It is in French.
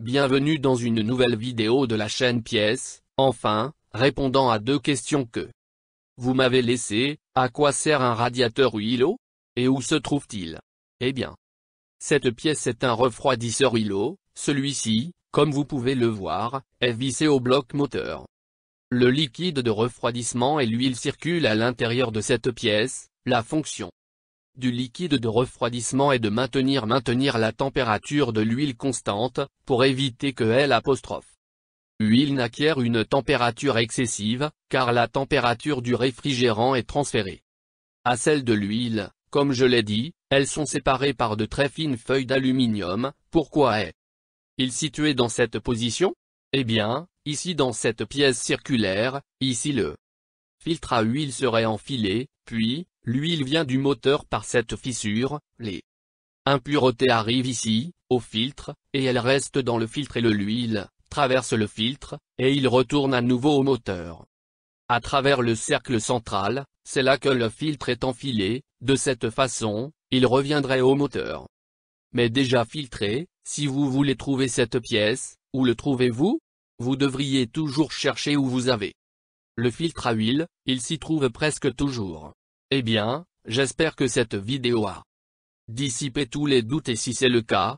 Bienvenue dans une nouvelle vidéo de la chaîne Pièce, enfin, répondant à deux questions que vous m'avez laissé, à quoi sert un radiateur Huilo Et où se trouve-t-il Eh bien, cette pièce est un refroidisseur Huilo. celui-ci, comme vous pouvez le voir, est vissé au bloc moteur. Le liquide de refroidissement et l'huile circulent à l'intérieur de cette pièce, la fonction du liquide de refroidissement et de maintenir maintenir la température de l'huile constante, pour éviter que l'huile Huile n'acquiert une température excessive, car la température du réfrigérant est transférée à celle de l'huile, comme je l'ai dit, elles sont séparées par de très fines feuilles d'aluminium, pourquoi est-il situé dans cette position Eh bien, ici dans cette pièce circulaire, ici le filtre à huile serait enfilé, puis, l'huile vient du moteur par cette fissure, les impuretés arrivent ici, au filtre, et elles restent dans le filtre et l'huile, traverse le filtre, et il retourne à nouveau au moteur. À travers le cercle central, c'est là que le filtre est enfilé, de cette façon, il reviendrait au moteur. Mais déjà filtré, si vous voulez trouver cette pièce, où le trouvez-vous Vous devriez toujours chercher où vous avez le filtre à huile, il s'y trouve presque toujours. Eh bien, j'espère que cette vidéo a dissipé tous les doutes et si c'est le cas,